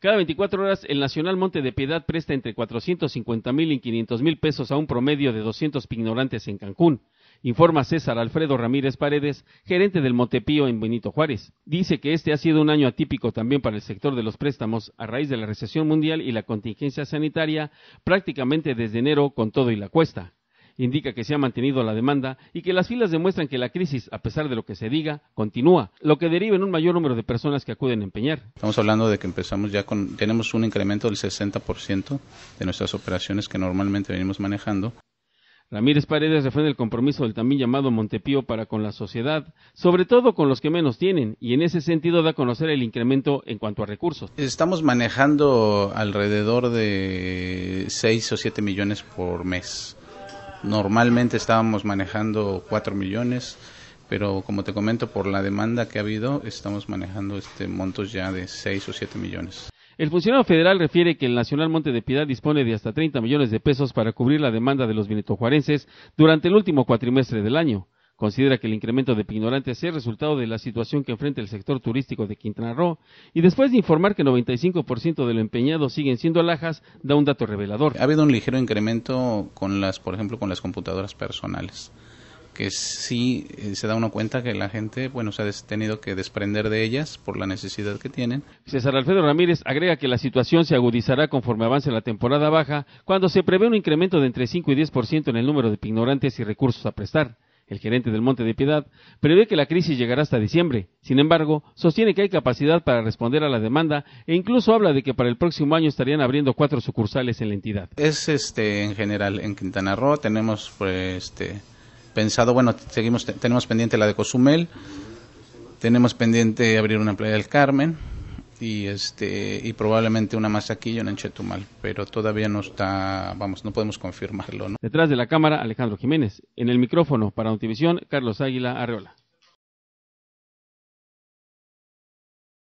Cada 24 horas, el Nacional Monte de Piedad presta entre 450 mil y 500 mil pesos a un promedio de 200 pignorantes en Cancún. Informa César Alfredo Ramírez Paredes, gerente del Montepío en Benito Juárez. Dice que este ha sido un año atípico también para el sector de los préstamos a raíz de la recesión mundial y la contingencia sanitaria prácticamente desde enero con todo y la cuesta indica que se ha mantenido la demanda y que las filas demuestran que la crisis, a pesar de lo que se diga, continúa, lo que deriva en un mayor número de personas que acuden a empeñar. Estamos hablando de que empezamos ya con, tenemos un incremento del 60% de nuestras operaciones que normalmente venimos manejando. Ramírez Paredes refiere el compromiso del también llamado Montepío para con la sociedad, sobre todo con los que menos tienen, y en ese sentido da a conocer el incremento en cuanto a recursos. Estamos manejando alrededor de 6 o 7 millones por mes Normalmente estábamos manejando 4 millones, pero como te comento, por la demanda que ha habido, estamos manejando este montos ya de 6 o 7 millones. El funcionario federal refiere que el Nacional Monte de Piedad dispone de hasta 30 millones de pesos para cubrir la demanda de los vinetojuarenses durante el último cuatrimestre del año. Considera que el incremento de pignorantes es resultado de la situación que enfrenta el sector turístico de Quintana Roo y después de informar que 95% de los empeñados siguen siendo alhajas, da un dato revelador. Ha habido un ligero incremento con las, por ejemplo, con las computadoras personales que sí eh, se da uno cuenta que la gente, bueno, se ha tenido que desprender de ellas por la necesidad que tienen. César Alfredo Ramírez agrega que la situación se agudizará conforme avance la temporada baja, cuando se prevé un incremento de entre 5 y 10% en el número de pignorantes y recursos a prestar el gerente del Monte de Piedad, prevé que la crisis llegará hasta diciembre. Sin embargo, sostiene que hay capacidad para responder a la demanda e incluso habla de que para el próximo año estarían abriendo cuatro sucursales en la entidad. Es este en general en Quintana Roo tenemos pues, este pensado, bueno, seguimos tenemos pendiente la de Cozumel, tenemos pendiente abrir una playa del Carmen, y este y probablemente una más aquí y una en Chetumal, pero todavía no está, vamos, no podemos confirmarlo. ¿no? Detrás de la cámara, Alejandro Jiménez. En el micrófono para Notivisión, Carlos Águila Arreola.